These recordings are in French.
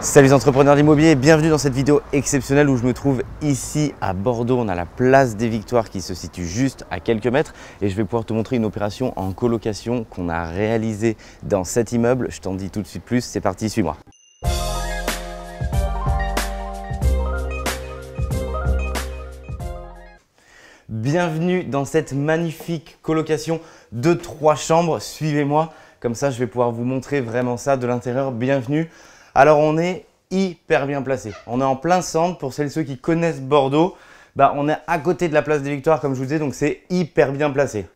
Salut les entrepreneurs d'immobilier, bienvenue dans cette vidéo exceptionnelle où je me trouve ici à Bordeaux. On a la place des Victoires qui se situe juste à quelques mètres et je vais pouvoir te montrer une opération en colocation qu'on a réalisée dans cet immeuble. Je t'en dis tout de suite plus, c'est parti, suis-moi. Bienvenue dans cette magnifique colocation de trois chambres. Suivez-moi, comme ça je vais pouvoir vous montrer vraiment ça de l'intérieur. Bienvenue alors on est hyper bien placé. On est en plein centre. Pour celles et ceux qui connaissent Bordeaux, bah, on est à côté de la place des Victoires, comme je vous disais, donc c'est hyper bien placé.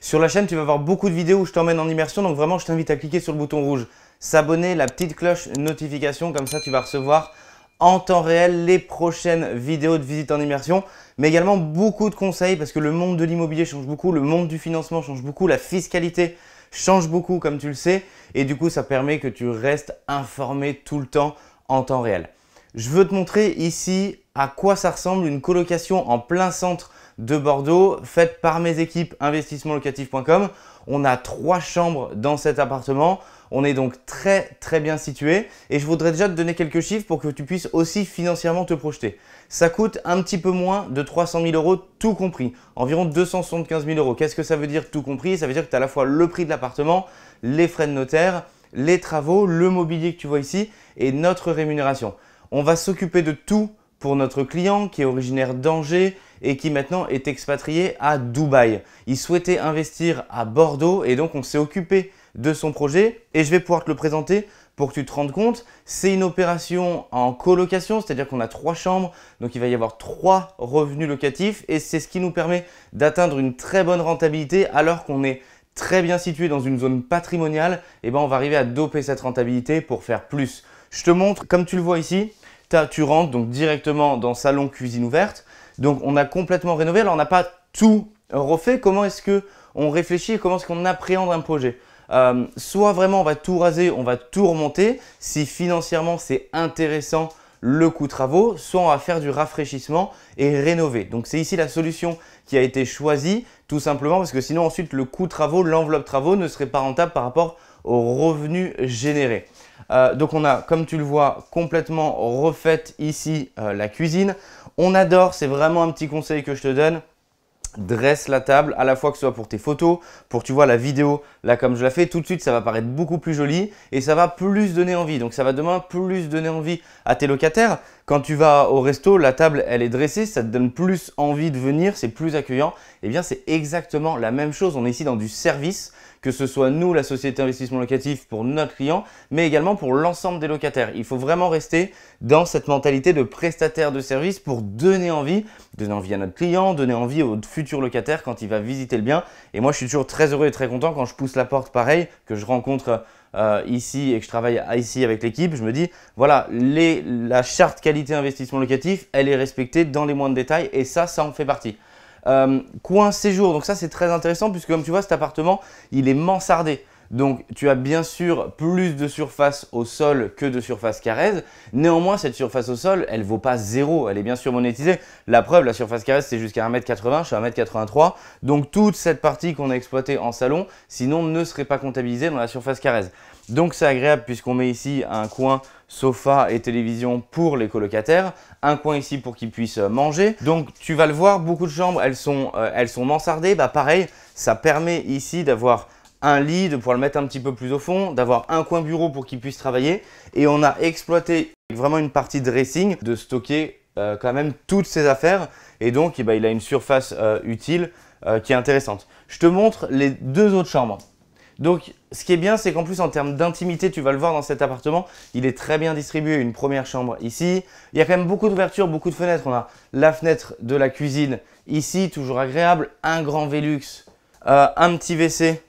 Sur la chaîne, tu vas voir beaucoup de vidéos où je t'emmène en immersion, donc vraiment, je t'invite à cliquer sur le bouton rouge s'abonner, la petite cloche notification, comme ça, tu vas recevoir en temps réel les prochaines vidéos de visite en immersion, mais également beaucoup de conseils parce que le monde de l'immobilier change beaucoup, le monde du financement change beaucoup, la fiscalité change beaucoup comme tu le sais et du coup ça permet que tu restes informé tout le temps en temps réel. Je veux te montrer ici à quoi ça ressemble une colocation en plein centre de Bordeaux faite par mes équipes investissementlocatif.com. On a trois chambres dans cet appartement. On est donc très très bien situé et je voudrais déjà te donner quelques chiffres pour que tu puisses aussi financièrement te projeter. Ça coûte un petit peu moins de 300 000 euros tout compris, environ 275 000 euros. Qu'est-ce que ça veut dire tout compris Ça veut dire que tu as à la fois le prix de l'appartement, les frais de notaire, les travaux, le mobilier que tu vois ici et notre rémunération. On va s'occuper de tout pour notre client qui est originaire d'Angers et qui maintenant est expatrié à Dubaï. Il souhaitait investir à Bordeaux et donc on s'est occupé de son projet et je vais pouvoir te le présenter pour que tu te rendes compte. C'est une opération en colocation, c'est-à-dire qu'on a trois chambres, donc il va y avoir trois revenus locatifs et c'est ce qui nous permet d'atteindre une très bonne rentabilité alors qu'on est très bien situé dans une zone patrimoniale, et eh ben on va arriver à doper cette rentabilité pour faire plus. Je te montre, comme tu le vois ici, tu rentres donc directement dans salon cuisine ouverte. Donc on a complètement rénové. Alors on n'a pas tout refait. Comment est-ce que on réfléchit comment est-ce qu'on appréhende un projet euh, Soit vraiment on va tout raser, on va tout remonter. Si financièrement c'est intéressant le coût travaux, soit on va faire du rafraîchissement et rénover. Donc c'est ici la solution qui a été choisie, tout simplement parce que sinon ensuite le coût travaux, l'enveloppe travaux ne serait pas rentable par rapport aux revenus générés. Euh, donc on a, comme tu le vois, complètement refaite ici euh, la cuisine. On adore, c'est vraiment un petit conseil que je te donne. Dresse la table, à la fois que ce soit pour tes photos, pour tu vois la vidéo, là comme je la fais, tout de suite ça va paraître beaucoup plus joli et ça va plus donner envie. Donc ça va demain plus donner envie à tes locataires. Quand tu vas au resto, la table elle est dressée, ça te donne plus envie de venir, c'est plus accueillant. Et eh bien c'est exactement la même chose, on est ici dans du service que ce soit nous, la société investissement locatif, pour notre client, mais également pour l'ensemble des locataires. Il faut vraiment rester dans cette mentalité de prestataire de service pour donner envie, donner envie à notre client, donner envie au futur locataire quand il va visiter le bien. Et moi, je suis toujours très heureux et très content quand je pousse la porte pareil, que je rencontre euh, ici et que je travaille ici avec l'équipe, je me dis, voilà, la charte qualité investissement locatif, elle est respectée dans les moindres détails et ça, ça en fait partie. Euh, coin séjour, donc ça c'est très intéressant puisque comme tu vois cet appartement, il est mansardé. Donc tu as bien sûr plus de surface au sol que de surface carrée. Néanmoins, cette surface au sol, elle vaut pas zéro, elle est bien sûr monétisée. La preuve, la surface carrée, c'est jusqu'à 1m80, je suis à 1m83. Donc toute cette partie qu'on a exploitée en salon, sinon ne serait pas comptabilisée dans la surface carrée. Donc c'est agréable puisqu'on met ici un coin sofa et télévision pour les colocataires, un coin ici pour qu'ils puissent euh, manger. Donc tu vas le voir, beaucoup de chambres, euh, elles sont, mansardées. Bah pareil, ça permet ici d'avoir un lit, de pouvoir le mettre un petit peu plus au fond, d'avoir un coin bureau pour qu'ils puissent travailler. Et on a exploité vraiment une partie dressing de stocker euh, quand même toutes ces affaires. Et donc, eh ben, il a une surface utile qui est intéressante. Je te montre les deux autres chambres. Donc, ce qui est bien, c'est qu'en plus, en termes d'intimité, tu vas le voir dans cet appartement, il est très bien distribué. Une première chambre ici. Il y a quand même beaucoup d'ouvertures, beaucoup de fenêtres. On a la fenêtre de la cuisine ici, toujours agréable. Un grand Velux, euh, un petit WC,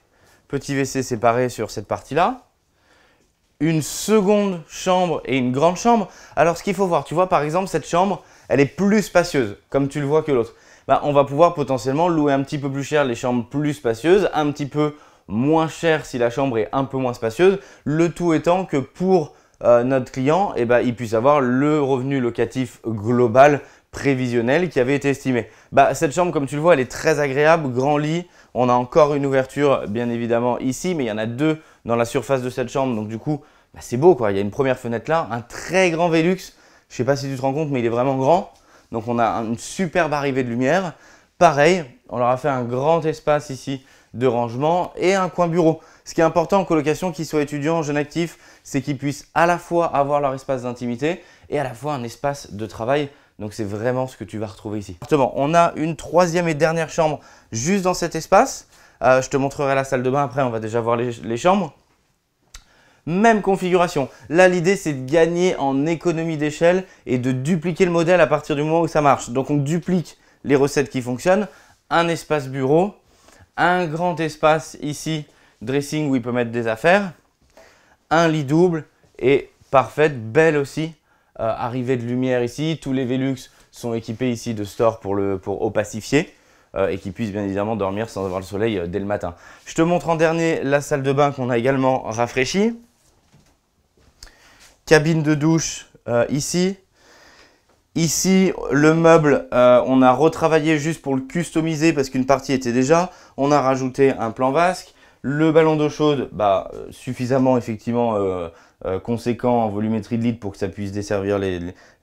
petit WC séparé sur cette partie-là. Une seconde chambre et une grande chambre. Alors, ce qu'il faut voir, tu vois, par exemple, cette chambre, elle est plus spacieuse, comme tu le vois que l'autre. Bah, on va pouvoir potentiellement louer un petit peu plus cher les chambres plus spacieuses, un petit peu moins cher si la chambre est un peu moins spacieuse, le tout étant que pour euh, notre client, eh ben, il puisse avoir le revenu locatif global prévisionnel qui avait été estimé. Bah, cette chambre, comme tu le vois, elle est très agréable, grand lit. On a encore une ouverture, bien évidemment, ici, mais il y en a deux dans la surface de cette chambre. Donc, du coup, bah, c'est beau, quoi. Il y a une première fenêtre là, un très grand Velux. Je ne sais pas si tu te rends compte, mais il est vraiment grand. Donc, on a une superbe arrivée de lumière. Pareil, on leur a fait un grand espace ici de rangement et un coin bureau. Ce qui est important en colocation, qu'ils soient étudiants, jeunes actifs, c'est qu'ils puissent à la fois avoir leur espace d'intimité et à la fois un espace de travail. Donc c'est vraiment ce que tu vas retrouver ici. On a une troisième et dernière chambre juste dans cet espace. Euh, je te montrerai la salle de bain après, on va déjà voir les chambres. Même configuration. Là, l'idée, c'est de gagner en économie d'échelle et de dupliquer le modèle à partir du moment où ça marche. Donc on duplique les recettes qui fonctionnent, un espace bureau un grand espace ici, dressing où il peut mettre des affaires, un lit double et parfaite, belle aussi. Euh, arrivée de lumière ici, tous les Velux sont équipés ici de stores pour, le, pour opacifier euh, et qui puissent bien évidemment dormir sans avoir le soleil euh, dès le matin. Je te montre en dernier la salle de bain qu'on a également rafraîchie. Cabine de douche ici, Ici, le meuble, euh, on a retravaillé juste pour le customiser parce qu'une partie était déjà. On a rajouté un plan vasque. Le ballon d'eau chaude, bah, suffisamment effectivement euh, euh, conséquent en volumétrie de litre pour que ça puisse desservir les,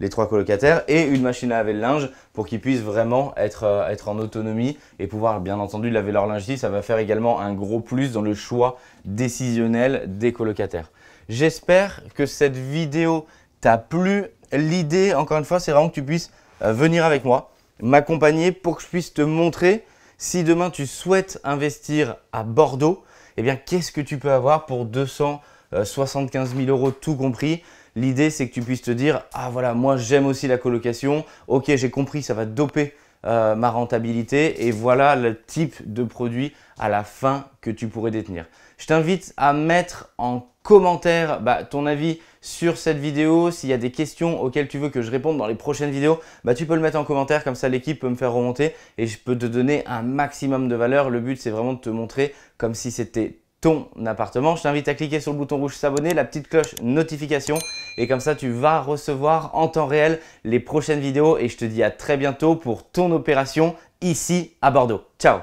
trois colocataires. Et une machine à laver le linge pour qu'ils puissent vraiment être, être en autonomie et pouvoir bien entendu laver leur linge Ça va faire également un gros plus dans le choix décisionnel des colocataires. J'espère que cette vidéo t'as plus l'idée, encore une fois, c'est vraiment que tu puisses euh, venir avec moi, m'accompagner pour que je puisse te montrer si demain tu souhaites investir à Bordeaux, eh bien qu'est-ce que tu peux avoir pour 275 000 euh, euros tout compris L'idée, c'est que tu puisses te dire, ah voilà, moi j'aime aussi la colocation, ok, j'ai compris, ça va doper euh, ma rentabilité et voilà le type de produit à la fin que tu pourrais détenir. Je t'invite à mettre en commentaire bah, ton avis sur cette vidéo. S'il y a des questions auxquelles tu veux que je réponde dans les prochaines vidéos, bah, tu peux le mettre en commentaire, comme ça l'équipe peut me faire remonter et je peux te donner un maximum de valeur. Le but, c'est vraiment de te montrer comme si c'était ton appartement. Je t'invite à cliquer sur le bouton rouge s'abonner, la petite cloche notification et comme ça tu vas recevoir en temps réel les prochaines vidéos et je te dis à très bientôt pour ton opération ici à Bordeaux. Ciao